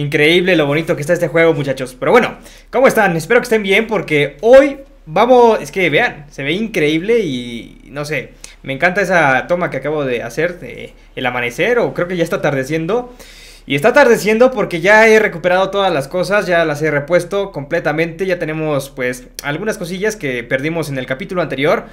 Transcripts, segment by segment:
Increíble lo bonito que está este juego, muchachos. Pero bueno, ¿cómo están? Espero que estén bien porque hoy vamos... Es que vean, se ve increíble y no sé. Me encanta esa toma que acabo de hacer, el amanecer o creo que ya está atardeciendo. Y está atardeciendo porque ya he recuperado todas las cosas, ya las he repuesto completamente, ya tenemos pues algunas cosillas que perdimos en el capítulo anterior.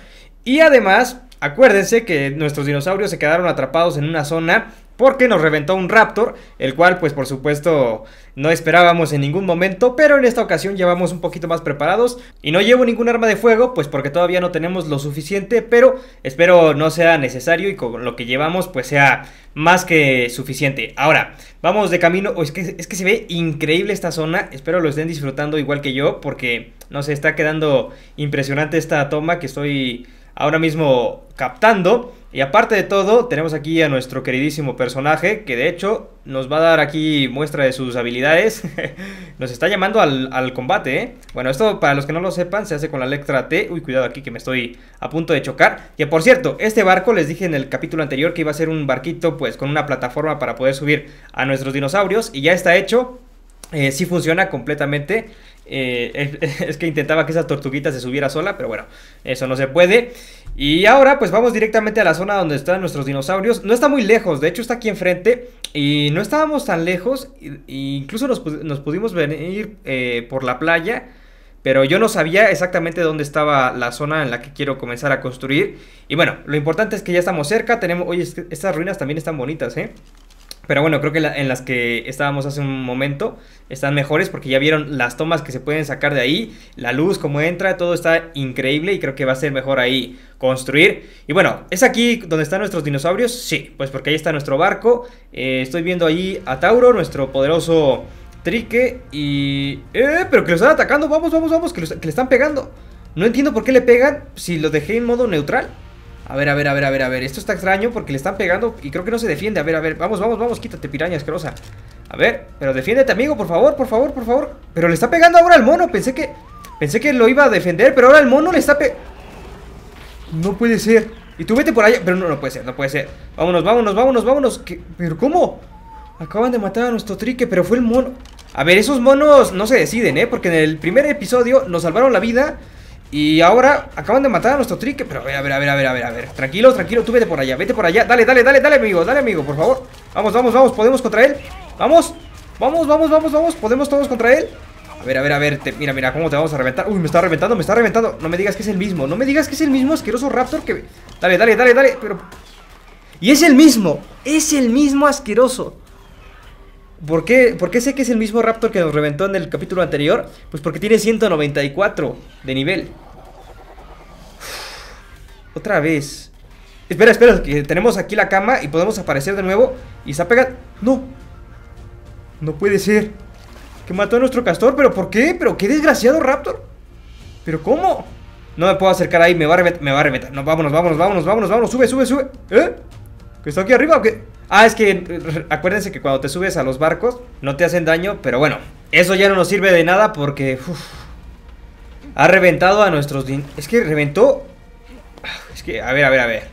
Y además Acuérdense que nuestros dinosaurios se quedaron atrapados en una zona porque nos reventó un raptor, el cual pues por supuesto no esperábamos en ningún momento, pero en esta ocasión llevamos un poquito más preparados y no llevo ningún arma de fuego, pues porque todavía no tenemos lo suficiente, pero espero no sea necesario y con lo que llevamos pues sea más que suficiente. Ahora, vamos de camino, es, que, es que se ve increíble esta zona, espero lo estén disfrutando igual que yo porque no se está quedando impresionante esta toma que estoy ahora mismo captando. Y aparte de todo, tenemos aquí a nuestro queridísimo personaje, que de hecho nos va a dar aquí muestra de sus habilidades. nos está llamando al, combate, ¿eh? Bueno, esto para los que no lo sepan, se hace con la letra T. Uy, cuidado aquí que me estoy a punto de chocar. que por cierto, este barco, les dije en el capítulo anterior que iba a ser un barquito, pues, con una plataforma para poder subir a nuestros dinosaurios. Y ya está hecho, eh, si funciona completamente. Eh, es, que intentaba que esa tortuguita se subiera sola, pero bueno, eso no se puede. Y ahora pues vamos directamente a la zona donde están nuestros dinosaurios. No está muy lejos, de hecho está aquí enfrente. Y no estábamos tan lejos. E incluso nos, pudimos venir eh, por la playa. Pero yo no sabía exactamente dónde estaba la zona en la que quiero comenzar a construir. Y bueno, lo importante es que ya estamos cerca. Tenemos, oye, estas ruinas también están bonitas, ¿eh? Pero bueno, creo que en las que estábamos hace un momento están mejores porque ya vieron las tomas que se pueden sacar de ahí, la luz, cómo entra, todo está increíble y creo que va a ser mejor ahí construir. Y bueno, ¿es aquí donde están nuestros dinosaurios? Sí, pues porque ahí está nuestro barco. Eh, estoy viendo ahí a Tauro, nuestro poderoso trique y... ¡Eh! Pero que lo están atacando, vamos, vamos, vamos, que, que le están pegando. No entiendo por qué le pegan si lo dejé en modo neutral. A ver, a ver, a ver, a ver, a ver. Esto está extraño porque le están pegando y creo que no se defiende. A ver, a ver. Vamos, vamos, vamos. Quítate, piraña asquerosa. A ver, pero defiéndete, amigo, por favor, por favor, por favor. Pero le está pegando ahora al mono. Pensé que... Pensé que lo iba a defender, pero ahora el mono le está pe... No puede ser. Y tú vete por allá. Pero no, no puede ser, no puede ser. Vámonos, vámonos, vámonos, vámonos. ¿Qué? ¿Pero cómo? Acaban de matar a nuestro trique, pero fue el mono. A ver, esos monos no se deciden, ¿eh? Porque en el primer episodio nos salvaron la vida... Y ahora acaban de matar a nuestro trique. Pero a ver, a ver, a ver, a ver, a ver, a ver. Tranquilo, tranquilo. Tú vete por allá, vete por allá. Dale, dale, dale, dale, amigo, dale, amigo, por favor. Vamos, vamos, vamos. Podemos contra él. Vamos, vamos, vamos, vamos, vamos. Podemos todos contra él. A ver, a ver, a ver. mira, mira, cómo te vamos a reventar. Uy, me está reventando, me está reventando. No me digas que es el mismo. No me digas que es el mismo asqueroso Raptor que. Dale, dale, dale, dale. Pero. Y es el mismo. Es el mismo asqueroso. ¿Por qué, ¿Por qué sé que es el mismo Raptor que nos reventó en el capítulo anterior? Pues porque tiene 194 de nivel. otra vez. Espera, espera, que tenemos aquí la cama y podemos aparecer de nuevo. Y está pegado... ¡No! No puede ser. Que mató a nuestro castor, ¿pero por qué? ¿Pero qué desgraciado Raptor? ¿Pero cómo? No me puedo acercar ahí, me va a reventar, me va a No, vámonos, vámonos, vámonos, vámonos, vámonos. Sube, sube, sube. ¿Eh? ¿Está aquí arriba o qué? Ah, es que eh, acuérdense que cuando te subes a los barcos no te hacen daño, pero bueno, eso ya no nos sirve de nada porque ha reventado a nuestros... Es que reventó... Ah, es que, a ver, a ver, a ver.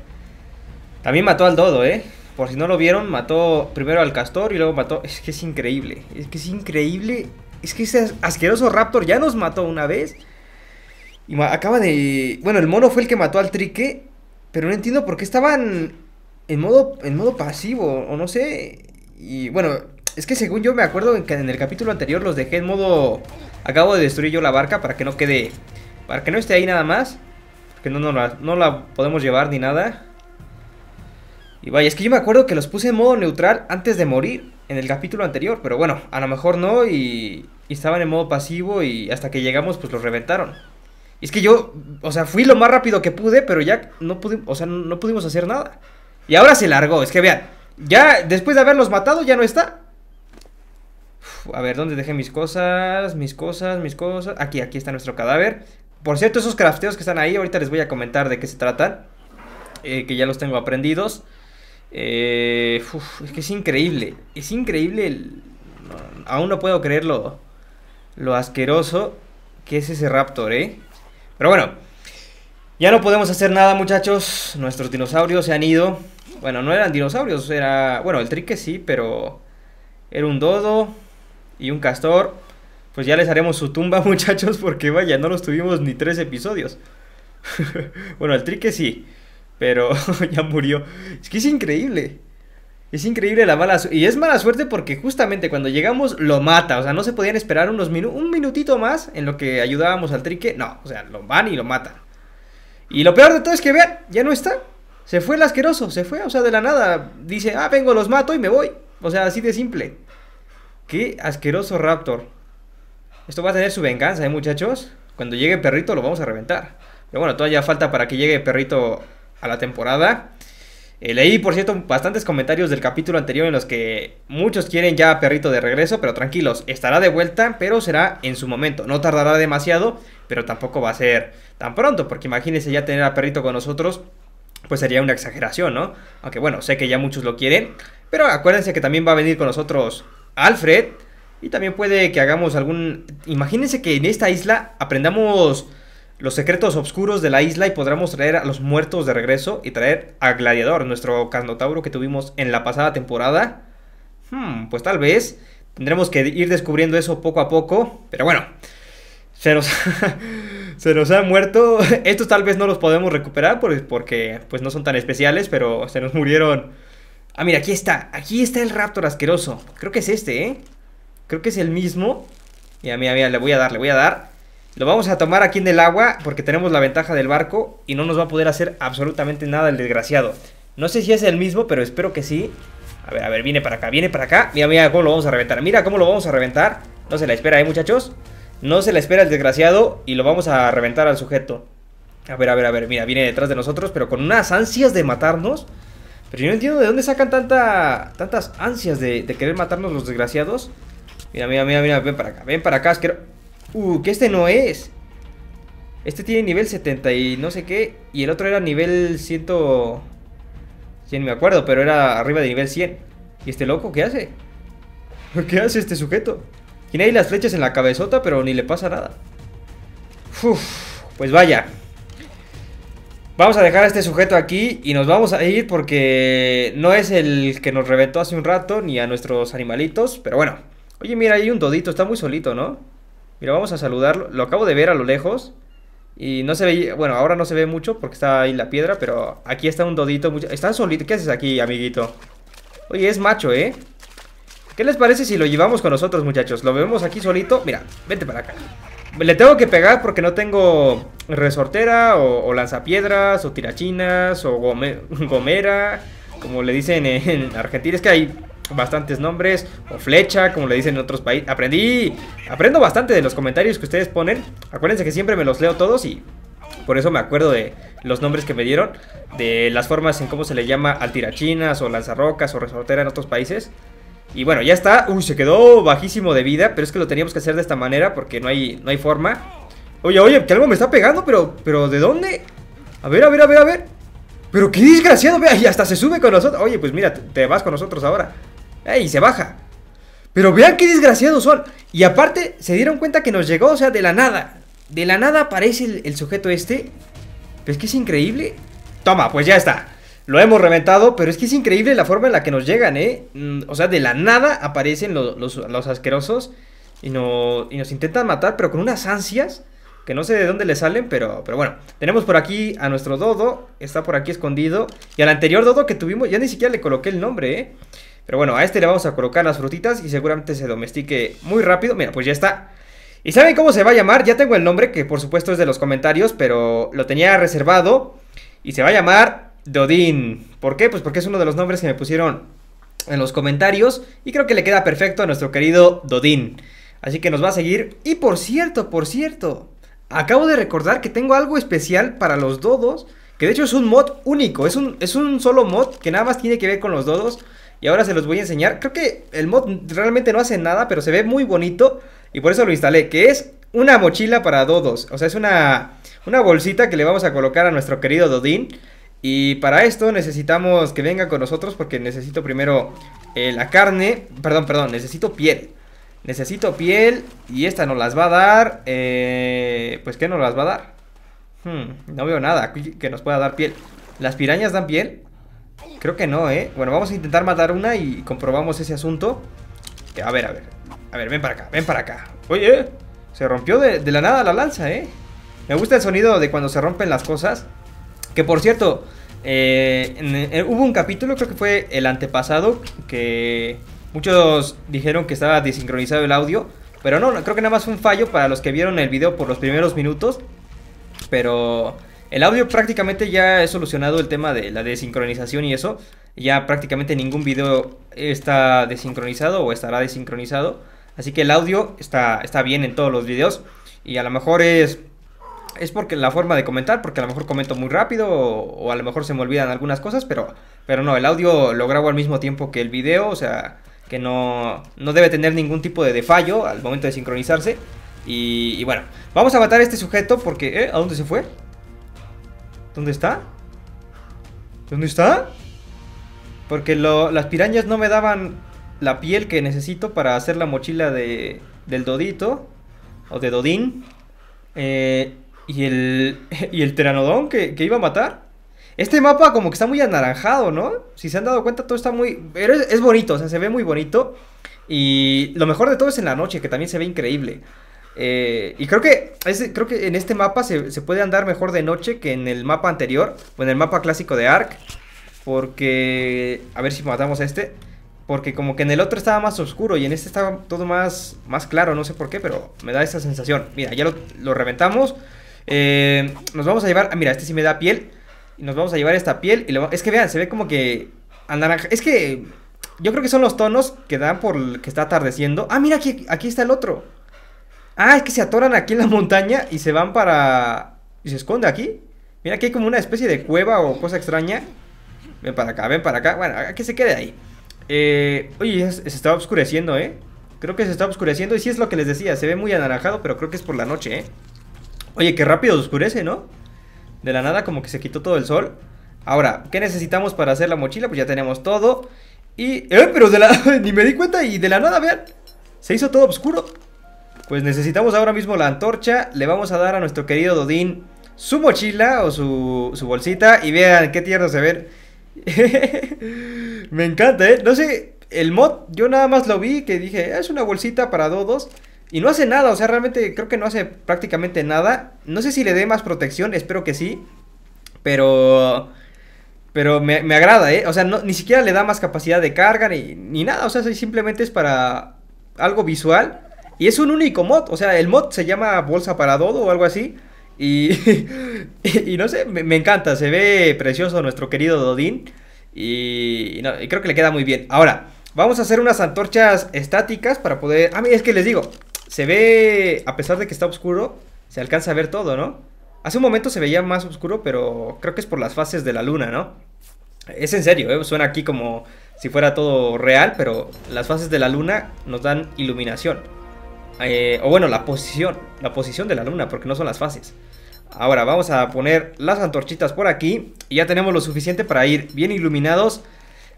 También mató al dodo, ¿eh? Por si no lo vieron, mató primero al castor y luego mató... Es que es increíble, es que es increíble. Es que ese asqueroso raptor ya nos mató una vez. Y acaba de... Bueno, el mono fue el que mató al trique, pero no entiendo por qué estaban en modo, en modo pasivo, o no sé. Y bueno, es que según yo me acuerdo que en el capítulo anterior los dejé en modo... Acabo de destruir yo la barca para que no quede... Para que no esté ahí nada más. Que no, no, la, podemos llevar ni nada. Y vaya, es que yo me acuerdo que los puse en modo neutral antes de morir en el capítulo anterior. Pero bueno, a lo mejor no y, estaban en modo pasivo y hasta que llegamos pues los reventaron. Y es que yo, o sea, fui lo más rápido que pude, pero ya no, o sea, no pudimos hacer nada. Y ahora se largó, es que vean, ya después de haberlos matado ya no está. a ver, ¿dónde dejé mis cosas? Mis cosas, mis cosas. Aquí, aquí está nuestro cadáver. Por cierto, esos crafteos que están ahí, ahorita les voy a comentar de qué se tratan. Eh, que ya los tengo aprendidos. Eh, es que es increíble. Es increíble. El... aún no puedo creerlo. Lo asqueroso que es ese raptor, ¿eh? Pero bueno. Ya no podemos hacer nada, muchachos. Nuestros dinosaurios se han ido. Bueno, no eran dinosaurios, era. Bueno, el trique sí, pero. Era un dodo y un castor. Pues ya les haremos su tumba, muchachos, porque vaya, no los tuvimos ni tres episodios. bueno, el trique sí, pero ya murió. Es que es increíble. Es increíble la mala suerte. Y es mala suerte porque justamente cuando llegamos lo mata. O sea, no se podían esperar unos un minutito más en lo que ayudábamos al trique. No, o sea, lo van y lo matan. Y lo peor de todo es que vean, ya no está. Se fue el asqueroso, se fue, o sea, de la nada. Dice, ah, vengo, los mato y me voy. O sea, así de simple. Qué asqueroso Raptor. Esto va a tener su venganza, ¿eh, muchachos? Cuando llegue Perrito lo vamos a reventar. Pero bueno, todavía falta para que llegue Perrito a la temporada. Eh, leí, por cierto, bastantes comentarios del capítulo anterior en los que muchos quieren ya a Perrito de regreso, pero tranquilos, estará de vuelta, pero será en su momento. No tardará demasiado, pero tampoco va a ser tan pronto, porque imagínense ya tener a Perrito con nosotros pues sería una exageración, ¿no? Aunque bueno, sé que ya muchos lo quieren, pero acuérdense que también va a venir con nosotros Alfred y también puede que hagamos algún... Imagínense que en esta isla aprendamos los secretos oscuros de la isla y podremos traer a los muertos de regreso y traer a Gladiador, nuestro Carnotauro que tuvimos en la pasada temporada. Hmm, pues tal vez tendremos que ir descubriendo eso poco a poco, pero bueno, se nos... se nos ha muerto. Estos tal vez no los podemos recuperar porque pues no son tan especiales, pero se nos murieron. Ah, mira, aquí está. Aquí está el raptor asqueroso. Creo que es este, ¿eh? Creo que es el mismo. Mira, mira, mira, le voy a dar, le voy a dar. Lo vamos a tomar aquí en el agua porque tenemos la ventaja del barco y no nos va a poder hacer absolutamente nada el desgraciado. No sé si es el mismo, pero espero que sí. A ver, a ver, viene para acá, viene para acá. Mira, mira cómo lo vamos a reventar. Mira cómo lo vamos a reventar. No se la espera, ¿eh, muchachos? No se le espera el desgraciado y lo vamos a reventar al sujeto. A ver, a ver, a ver, mira, viene detrás de nosotros, pero con unas ansias de matarnos. Pero yo no entiendo de dónde sacan tanta, tantas ansias de, querer matarnos los desgraciados. Mira, mira, mira, mira, ven para acá, ven para acá, que... Uh, que este no es. Este tiene nivel 70 y no sé qué. Y el otro era nivel 100... 100 me acuerdo, pero era arriba de nivel 100. ¿Y este loco qué hace? ¿Qué hace este sujeto? Tiene ahí las flechas en la cabezota, pero ni le pasa nada. Uf, pues vaya. Vamos a dejar a este sujeto aquí y nos vamos a ir porque no es el que nos reventó hace un rato, ni a nuestros animalitos, pero bueno. Oye, mira, hay un dodito, está muy solito, ¿no? Mira, vamos a saludarlo. Lo acabo de ver a lo lejos. Y no se ve, bueno, ahora no se ve mucho porque está ahí la piedra, pero aquí está un dodito. Está solito. ¿Qué haces aquí, amiguito? Oye, es macho, ¿eh? ¿Qué les parece si lo llevamos con nosotros, muchachos? Lo vemos aquí solito. Mira, vente para acá. Le tengo que pegar porque no tengo resortera o, lanzapiedras o tirachinas o gomera, como le dicen en Argentina. Es que hay bastantes nombres o flecha, como le dicen en otros países. Aprendí, aprendo bastante de los comentarios que ustedes ponen. Acuérdense que siempre me los leo todos y por eso me acuerdo de los nombres que me dieron, de las formas en cómo se le llama al tirachinas o lanzarrocas o resortera en otros países. Y bueno, ya está. Uy, se quedó bajísimo de vida, pero es que lo teníamos que hacer de esta manera porque no hay, no hay forma. Oye, oye, que algo me está pegando, pero, pero ¿de dónde? A ver, a ver, a ver, a ver. Pero qué desgraciado, vea, y hasta se sube con nosotros. Oye, pues mira, te vas con nosotros ahora. Ey, se baja. Pero vean qué desgraciados son. Y aparte, se dieron cuenta que nos llegó, o sea, de la nada. De la nada aparece el, sujeto este. Es pues que es increíble. Toma, pues ya está. Lo hemos reventado, pero es que es increíble la forma en la que nos llegan, ¿eh? Mm, o sea, de la nada aparecen los, asquerosos y, no, nos intentan matar, pero con unas ansias que no sé de dónde le salen, pero, pero bueno. Tenemos por aquí a nuestro Dodo, está por aquí escondido. Y al anterior Dodo que tuvimos, ya ni siquiera le coloqué el nombre, ¿eh? Pero bueno, a este le vamos a colocar las frutitas y seguramente se domestique muy rápido. Mira, pues ya está. ¿Y saben cómo se va a llamar? Ya tengo el nombre, que por supuesto es de los comentarios, pero lo tenía reservado. Y se va a llamar Dodin, ¿Por qué? Pues porque es uno de los nombres que me pusieron en los comentarios y creo que le queda perfecto a nuestro querido Dodin, Así que nos va a seguir. Y por cierto, por cierto, acabo de recordar que tengo algo especial para los dodos, que de hecho es un mod único, es un, es un solo mod que nada más tiene que ver con los dodos. Y ahora se los voy a enseñar. Creo que el mod realmente no hace nada, pero se ve muy bonito y por eso lo instalé, que es una mochila para dodos. O sea, es una, una bolsita que le vamos a colocar a nuestro querido Dodin y para esto necesitamos que venga con nosotros porque necesito primero eh, la carne. Perdón, perdón, necesito piel. Necesito piel y esta nos las va a dar. Eh, pues ¿qué nos las va a dar? Hmm, no veo nada que nos pueda dar piel. ¿Las pirañas dan piel? Creo que no, ¿eh? Bueno, vamos a intentar matar una y comprobamos ese asunto. A ver, a ver. A ver, ven para acá, ven para acá. Oye, se rompió de la nada la lanza, ¿eh? Me gusta el sonido de cuando se rompen las cosas. Que por cierto, eh, eh, hubo un capítulo, creo que fue el antepasado, que muchos dijeron que estaba desincronizado el audio. Pero no, creo que nada más fue un fallo para los que vieron el video por los primeros minutos. Pero el audio prácticamente ya he solucionado el tema de la desincronización y eso. Ya prácticamente ningún video está desincronizado o estará desincronizado. Así que el audio está, está bien en todos los videos. Y a lo mejor es es porque la forma de comentar, porque a lo mejor comento muy rápido o, a lo mejor se me olvidan algunas cosas, pero, pero no, el audio lo grabo al mismo tiempo que el video, o sea, que no, no debe tener ningún tipo de, fallo al momento de sincronizarse. Y, bueno, vamos a matar a este sujeto porque... ¿eh? ¿A dónde se fue? ¿Dónde está? ¿Dónde está? Porque las pirañas no me daban la piel que necesito para hacer la mochila de, del Dodito. O de Dodín. Eh, ¿Y el, y el teranodón que, iba a matar? Este mapa como que está muy anaranjado, ¿no? Si se han dado cuenta, todo está muy... Pero es, bonito, o sea, se ve muy bonito. Y lo mejor de todo es en la noche, que también se ve increíble. Eh, y creo que, creo que en este mapa se, puede andar mejor de noche que en el mapa anterior, o en el mapa clásico de Ark. Porque... A ver si matamos a este. Porque como que en el otro estaba más oscuro y en este estaba todo más, más claro, no sé por qué, pero me da esa sensación. Mira, ya lo reventamos. Eh, nos vamos a llevar. Ah, mira, este sí me da piel. Y nos vamos a llevar esta piel. Y es que vean, se ve como que. anaranjado. Es que. Yo creo que son los tonos que dan por que está atardeciendo. Ah, mira, aquí, aquí está el otro. Ah, es que se atoran aquí en la montaña y se van para. Y se esconde aquí. Mira, aquí hay como una especie de cueva o cosa extraña. Ven para acá, ven para acá. Bueno, que se quede ahí. Eh, oye, se, se está oscureciendo, ¿eh? Creo que se está oscureciendo y sí es lo que les decía. Se ve muy anaranjado, pero creo que es por la noche, ¿eh? Oye, qué rápido oscurece, ¿no? De la nada como que se quitó todo el sol. Ahora, ¿qué necesitamos para hacer la mochila? Pues ya tenemos todo. Y... ¡Eh! Pero de la... ni me di cuenta y de la nada, vean. Se hizo todo oscuro. Pues necesitamos ahora mismo la antorcha. Le vamos a dar a nuestro querido Dodín su mochila o su, bolsita. Y vean qué tierra se ve. me encanta, ¿eh? No sé, el mod yo nada más lo vi que dije, ah, es una bolsita para Dodos. Y no hace nada, o sea, realmente creo que no hace prácticamente nada. No sé si le dé más protección, espero que sí. Pero... Pero me, agrada, ¿eh? O sea, ni siquiera le da más capacidad de carga ni, nada. O sea, simplemente es para algo visual. Y es un único mod. O sea, el mod se llama Bolsa para Dodo o algo así. Y, y, no sé, me, encanta. Se ve precioso nuestro querido Dodín. Y, y creo que le queda muy bien. Ahora, Vamos a hacer unas antorchas estáticas para poder... Ah, mira, es que les digo, se ve, a pesar de que está oscuro, se alcanza a ver todo, ¿no? Hace un momento se veía más oscuro, pero creo que es por las fases de la luna, ¿no? Es en serio, ¿eh? suena aquí como si fuera todo real, pero las fases de la luna nos dan iluminación. Eh, o bueno, la posición, la posición de la luna, porque no son las fases. Ahora vamos a poner las antorchitas por aquí y ya tenemos lo suficiente para ir bien iluminados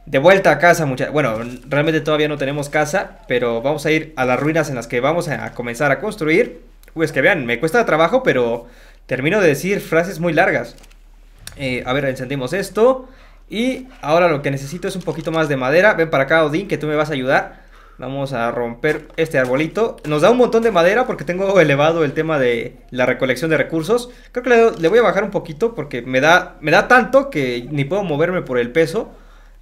de vuelta a casa, muchachos. Bueno, realmente todavía no tenemos casa, pero vamos a ir a las ruinas en las que vamos a comenzar a construir. Uy, es que vean, me cuesta trabajo, pero termino de decir frases muy largas. Eh, a ver, encendimos esto. Y ahora lo que necesito es un poquito más de madera. Ven para acá, Odín, que tú me vas a ayudar. Vamos a romper este arbolito. Nos da un montón de madera porque tengo elevado el tema de la recolección de recursos. Creo que le, voy a bajar un poquito porque me da, me da tanto que ni puedo moverme por el peso.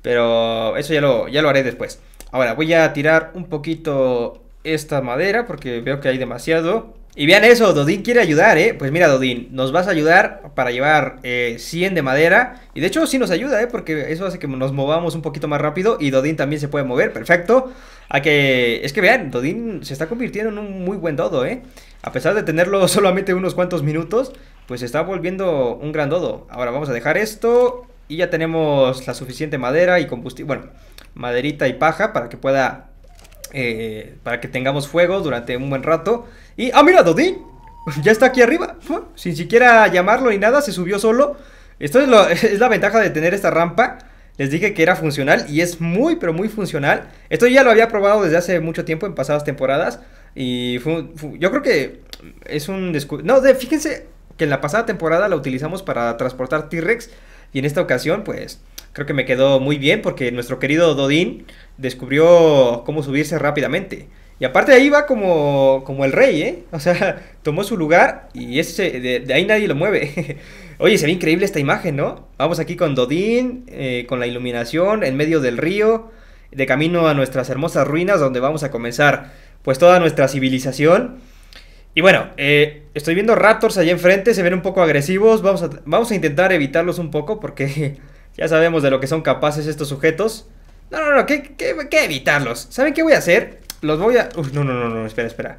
Pero eso ya lo, ya lo haré después. Ahora voy a tirar un poquito esta madera porque veo que hay demasiado. Y vean eso, Dodín quiere ayudar, ¿eh? Pues mira, Dodín, nos vas a ayudar para llevar 100 eh, de madera. Y de hecho sí nos ayuda, ¿eh? Porque eso hace que nos movamos un poquito más rápido. Y Dodín también se puede mover, perfecto. A que... Es que vean, Dodín se está convirtiendo en un muy buen dodo, ¿eh? A pesar de tenerlo solamente unos cuantos minutos, pues se está volviendo un gran dodo. Ahora vamos a dejar esto y ya tenemos la suficiente madera y combustible, bueno, maderita y paja para que pueda, eh, para que tengamos fuego durante un buen rato. Y, ah, mira, Dodín, ya está aquí arriba, sin siquiera llamarlo ni nada, se subió solo. Esto es, la ventaja de tener esta rampa. Les dije que era funcional y es muy, pero muy funcional. Esto ya lo había probado desde hace mucho tiempo en pasadas temporadas. Y yo creo que es un... No, fíjense que en la pasada temporada la utilizamos para transportar T-Rex y en esta ocasión, pues, creo que me quedó muy bien porque nuestro querido Dodín descubrió cómo subirse rápidamente. Y aparte de ahí va como, el rey, ¿eh? O sea, tomó su lugar y ese, de, ahí nadie lo mueve. Oye, se ve increíble esta imagen, ¿no? Vamos aquí con Dodín, eh, con la iluminación, en medio del río, de camino a nuestras hermosas ruinas, donde vamos a comenzar pues toda nuestra civilización. Y bueno, eh, estoy viendo Raptors allá enfrente, se ven un poco agresivos. Vamos a, vamos a intentar evitarlos un poco porque ya sabemos de lo que son capaces estos sujetos. No, no, no, ¿qué, qué, evitarlos? ¿Saben qué voy a hacer? Los voy a... Uf, no, no, no, no, espera, espera.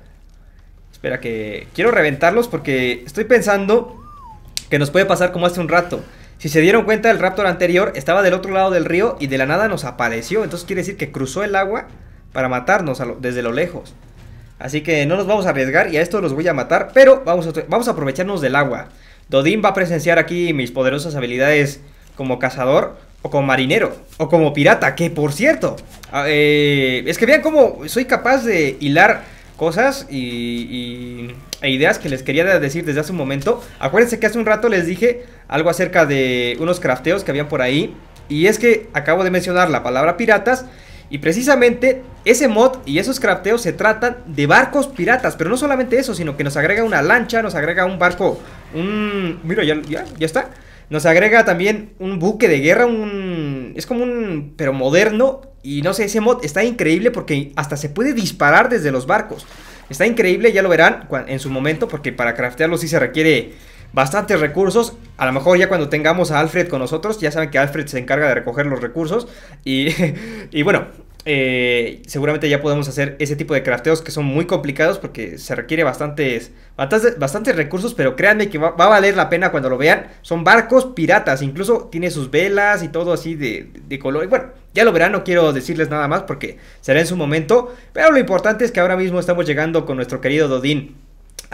Espera que... Quiero reventarlos porque estoy pensando que nos puede pasar como hace un rato. Si se dieron cuenta, el raptor anterior estaba del otro lado del río y de la nada nos apareció. Entonces quiere decir que cruzó el agua para matarnos desde lo lejos. Así que no nos vamos a arriesgar y a esto los voy a matar, pero vamos a, vamos a aprovecharnos del agua. Dodín va a presenciar aquí mis poderosas habilidades como cazador o como marinero o como pirata, que por cierto, ah, eh, es que vean cómo soy capaz de hilar cosas y, e ideas que les quería decir desde hace un momento. Acuérdense que hace un rato les dije algo acerca de unos crafteos que habían por ahí. Y es que acabo de mencionar la palabra piratas y precisamente ese mod y esos crafteos se tratan de barcos piratas, pero no solamente eso, sino que nos agrega una lancha, nos agrega un barco, un... Mira, ya, está. Nos agrega también un buque de guerra, un... Es como un... pero moderno. Y no sé, ese mod está increíble porque hasta se puede disparar desde los barcos. Está increíble, ya lo verán en su momento, porque para craftearlo sí se requiere bastantes recursos. A lo mejor ya cuando tengamos a Alfred con nosotros, ya saben que Alfred se encarga de recoger los recursos. Y, y bueno, eh, seguramente ya podemos hacer ese tipo de crafteos que son muy complicados porque se requiere bastantes, bastantes, recursos, pero créanme que va, a valer la pena cuando lo vean. Son barcos piratas, incluso tiene sus velas y todo así de, de color. Y bueno, ya lo verán, no quiero decirles nada más porque será en su momento, pero lo importante es que ahora mismo estamos llegando con nuestro querido Dodín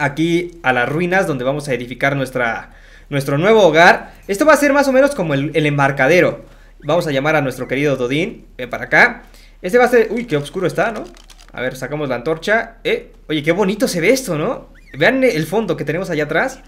aquí a las ruinas donde vamos a edificar nuestra, nuestro nuevo hogar. Esto va a ser más o menos como el, embarcadero. Vamos a llamar a nuestro querido Dodín. Ven para acá. Este va a ser... Uy, qué oscuro está, ¿no? A ver, sacamos la antorcha. Eh, oye, qué bonito se ve esto, ¿no? Vean el fondo que tenemos allá atrás.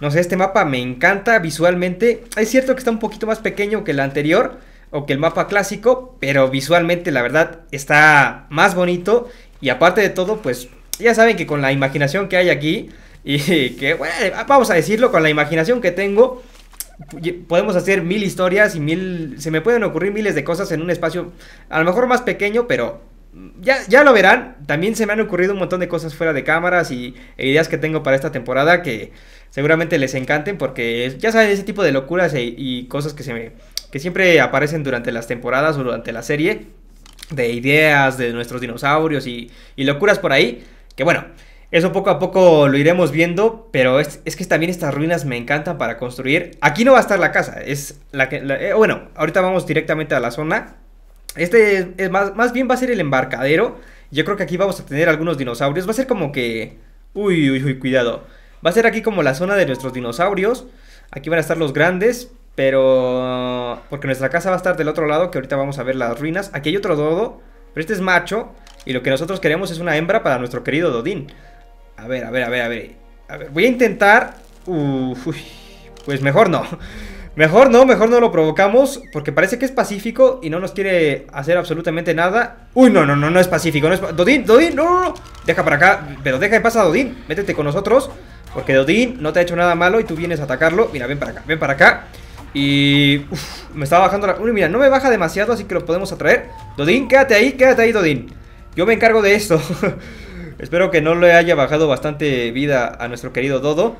No sé, este mapa me encanta visualmente. Es cierto que está un poquito más pequeño que el anterior o que el mapa clásico, pero visualmente la verdad está más bonito y aparte de todo, pues ya saben que con la imaginación que hay aquí, y que, bueno, vamos a decirlo, con la imaginación que tengo, podemos hacer mil historias y mil, se me pueden ocurrir miles de cosas en un espacio, a lo mejor más pequeño, pero ya, ya lo verán, también se me han ocurrido un montón de cosas fuera de cámaras y e ideas que tengo para esta temporada que seguramente les encanten porque ya saben ese tipo de locuras e, y cosas que se que siempre aparecen durante las temporadas o durante la serie de ideas de nuestros dinosaurios y, y locuras por ahí. Que bueno, eso poco a poco lo iremos viendo, pero es, que también estas ruinas me encantan para construir. Aquí no va a estar la casa, es la que... Eh, bueno, ahorita vamos directamente a la zona. Este es, más, más bien va a ser el embarcadero. Yo creo que aquí vamos a tener algunos dinosaurios. Va a ser como que... Uy, uy, uy, cuidado. Va a ser aquí como la zona de nuestros dinosaurios. Aquí van a estar los grandes, pero... Porque nuestra casa va a estar del otro lado, que ahorita vamos a ver las ruinas. Aquí hay otro dodo, pero este es macho. Y lo que nosotros queremos es una hembra para nuestro querido Dodín. A ver, a ver, a ver, a ver. voy a intentar... pues mejor no. Mejor no, mejor no lo provocamos porque parece que es pacífico y no nos quiere hacer absolutamente nada. Uy, no, no, no, no es pacífico, no es... Dodín, Dodín, no, no, no. Deja para acá, pero deja de pasar a Dodín. Métete con nosotros porque Dodín no te ha hecho nada malo y tú vienes a atacarlo. Mira, ven para acá, ven para acá. Y... Uf, me estaba bajando la... mira, no me baja demasiado, así que lo podemos atraer. Dodín, quédate ahí, quédate ahí, Dodín. Yo me encargo de esto. Espero que no le haya bajado bastante vida a nuestro querido Dodo.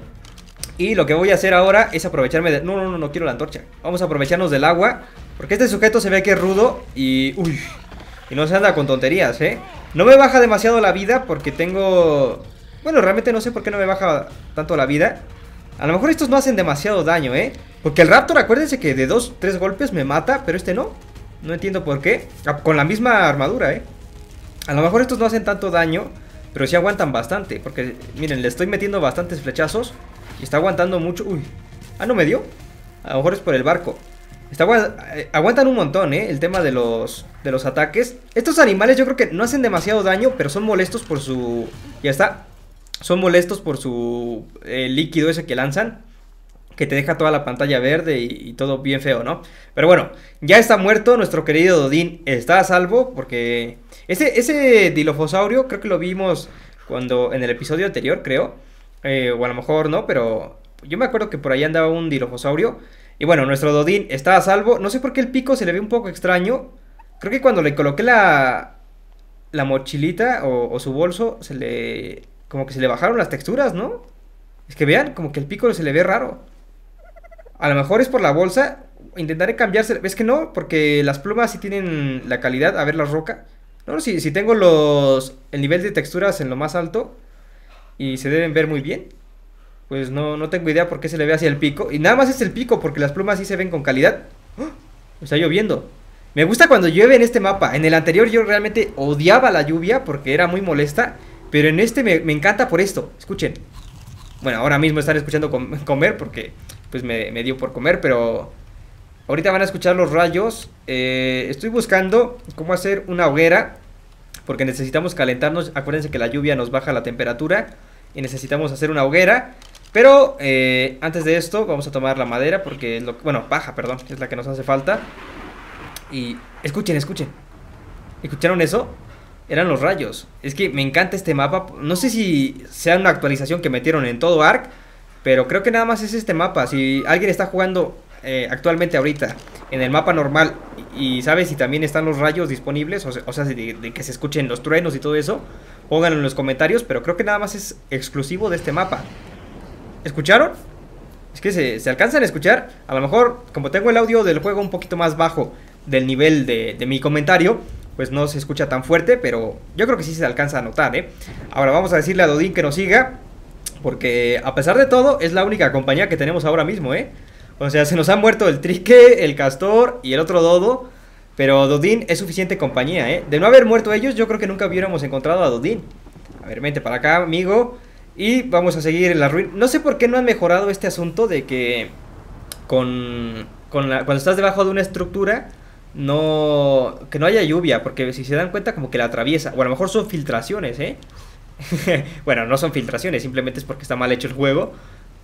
Y lo que voy a hacer ahora es aprovecharme de... No, no, no, no quiero la antorcha. Vamos a aprovecharnos del agua. Porque este sujeto se ve que es rudo y... Uy. Y no se anda con tonterías, ¿eh? No me baja demasiado la vida porque tengo... Bueno, realmente no sé por qué no me baja tanto la vida. A lo mejor estos no hacen demasiado daño, ¿eh? Porque el Raptor, acuérdense que de dos, tres golpes me mata, pero este no. No entiendo por qué. Ah, con la misma armadura, ¿eh? A lo mejor estos no hacen tanto daño, pero sí aguantan bastante. Porque, miren, le estoy metiendo bastantes flechazos. Y está aguantando mucho. Uy. Ah, ¿no me dio? A lo mejor es por el barco. Está eh, aguantan un montón, ¿eh? El tema de los, de los ataques. Estos animales yo creo que no hacen demasiado daño, pero son molestos por su... Ya está. Son molestos por su eh, líquido ese que lanzan que te deja toda la pantalla verde y, todo bien feo, ¿no? Pero bueno, ya está muerto, nuestro querido Dodín está a salvo, porque ese, ese dilofosaurio creo que lo vimos cuando en el episodio anterior, creo, eh, o a lo mejor no, pero yo me acuerdo que por ahí andaba un dilofosaurio, y bueno, nuestro Dodín está a salvo, no sé por qué el pico se le ve un poco extraño, creo que cuando le coloqué la, la mochilita o, o su bolso, se le... como que se le bajaron las texturas, ¿no? Es que vean, como que el pico se le ve raro. A lo mejor es por la bolsa. Intentaré cambiarse. ¿Ves que no, porque las plumas sí tienen la calidad. A ver, la roca. No, si, si tengo los. El nivel de texturas en lo más alto. Y se deben ver muy bien. Pues no, no tengo idea por qué se le ve hacia el pico. Y nada más es el pico, porque las plumas sí se ven con calidad. ¡Ah! Está lloviendo. Me gusta cuando llueve en este mapa. En el anterior yo realmente odiaba la lluvia porque era muy molesta. Pero en este me, encanta por esto. Escuchen. Bueno, ahora mismo están escuchando comer porque pues me, dio por comer, pero ahorita van a escuchar los rayos. Eh, estoy buscando cómo hacer una hoguera, porque necesitamos calentarnos. Acuérdense que la lluvia nos baja la temperatura y necesitamos hacer una hoguera. Pero eh, antes de esto vamos a tomar la madera porque es lo bueno, paja, perdón, es la que nos hace falta. Y escuchen, escuchen. ¿Escucharon eso? Eran los rayos. Es que me encanta este mapa. No sé si sea una actualización que metieron en todo ARC pero creo que nada más es este mapa. Si alguien está jugando eh, actualmente ahorita en el mapa normal y, sabe si también están los rayos disponibles, o, sea, de, que se escuchen los truenos y todo eso, pónganlo en los comentarios, pero creo que nada más es exclusivo de este mapa. ¿Escucharon? Es que se, se alcanzan a escuchar. A lo mejor, como tengo el audio del juego un poquito más bajo del nivel de, de mi comentario, pues no se escucha tan fuerte, pero yo creo que sí se alcanza a notar, ¿eh? Ahora vamos a decirle a Dodín que nos siga. Porque a pesar de todo, es la única compañía que tenemos ahora mismo, ¿eh? O sea, se nos han muerto el Trique, el Castor y el otro Dodo. Pero Dodín es suficiente compañía, ¿eh? De no haber muerto ellos, yo creo que nunca hubiéramos encontrado a Dodín. A ver, vente para acá, amigo. Y vamos a seguir en la ruina. No sé por qué no han mejorado este asunto de que con, cuando estás debajo de una estructura, no que no haya lluvia, porque si se dan cuenta como que la atraviesa. O a lo mejor son filtraciones, ¿eh? bueno, no son filtraciones, simplemente es porque está mal hecho el juego.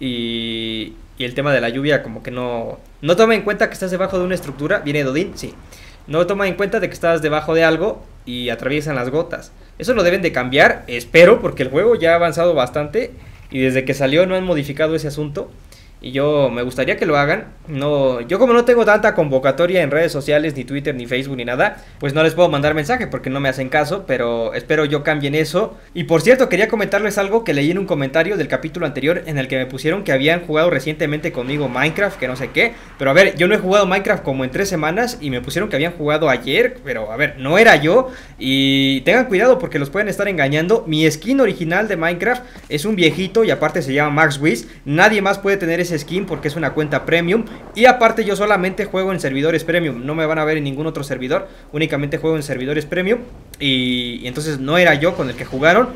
Y, el tema de la lluvia, como que no. No toma en cuenta que estás debajo de una estructura. ¿Viene Dodín? Sí. No toma en cuenta de que estás debajo de algo y atraviesan las gotas. Eso lo deben de cambiar, espero, porque el juego ya ha avanzado bastante. Y desde que salió no han modificado ese asunto. Y yo me gustaría que lo hagan. No, yo como no tengo tanta convocatoria en redes sociales, ni Twitter, ni Facebook, ni nada, pues no les puedo mandar mensaje porque no me hacen caso, pero espero yo cambien eso. Y por cierto, quería comentarles algo que leí en un comentario del capítulo anterior en el que me pusieron que habían jugado recientemente conmigo Minecraft, que no sé qué. Pero a ver, yo no he jugado Minecraft como en tres semanas y me pusieron que habían jugado ayer, pero a ver, no era yo. Y tengan cuidado porque los pueden estar engañando. Mi skin original de Minecraft es un viejito y aparte se llama Max Wiz. Nadie más puede tener ese skin porque es una cuenta premium. Y aparte yo solamente juego en servidores premium. No me van a ver en ningún otro servidor. Únicamente juego en servidores premium. Y, entonces no era yo con el que jugaron.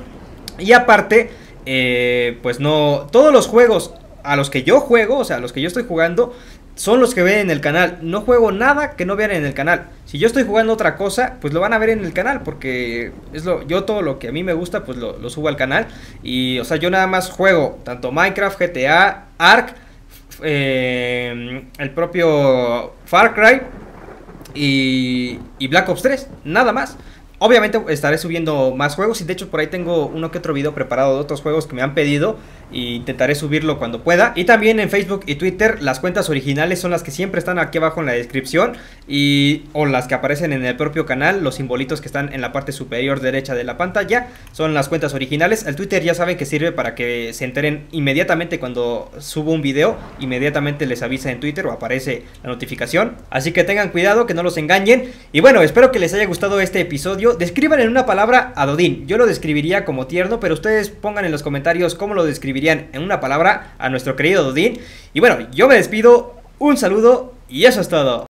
Y aparte, eh, pues no... Todos los juegos a los que yo juego, o sea, los que yo estoy jugando, son los que ven en el canal. No juego nada que no vean en el canal. Si yo estoy jugando otra cosa, pues lo van a ver en el canal. Porque es lo, yo todo lo que a mí me gusta, pues lo, lo subo al canal. Y, o sea, yo nada más juego tanto Minecraft, GTA, Ark Em, el propio Far Cry y Black Ops 3, nada más. Obviamente estaré subiendo más juegos y de hecho por ahí tengo uno que otro video preparado de otros juegos que me han pedido y intentaré subirlo cuando pueda. Y también en Facebook y Twitter las cuentas originales son las que siempre están aquí abajo en la descripción y o las que aparecen en el propio canal, los simbolitos que están en la parte superior derecha de la pantalla son las cuentas originales. El Twitter ya saben que sirve para que se enteren inmediatamente cuando subo un video, inmediatamente les avisa en Twitter o aparece la notificación. Así que tengan cuidado que no los engañen y bueno, espero que les haya gustado este episodio describan en una palabra a Dodín. Yo lo describiría como tierno, pero ustedes pongan en los comentarios cómo lo describirían en una palabra a nuestro querido Dodín. Y bueno, yo me despido, un saludo y eso es todo.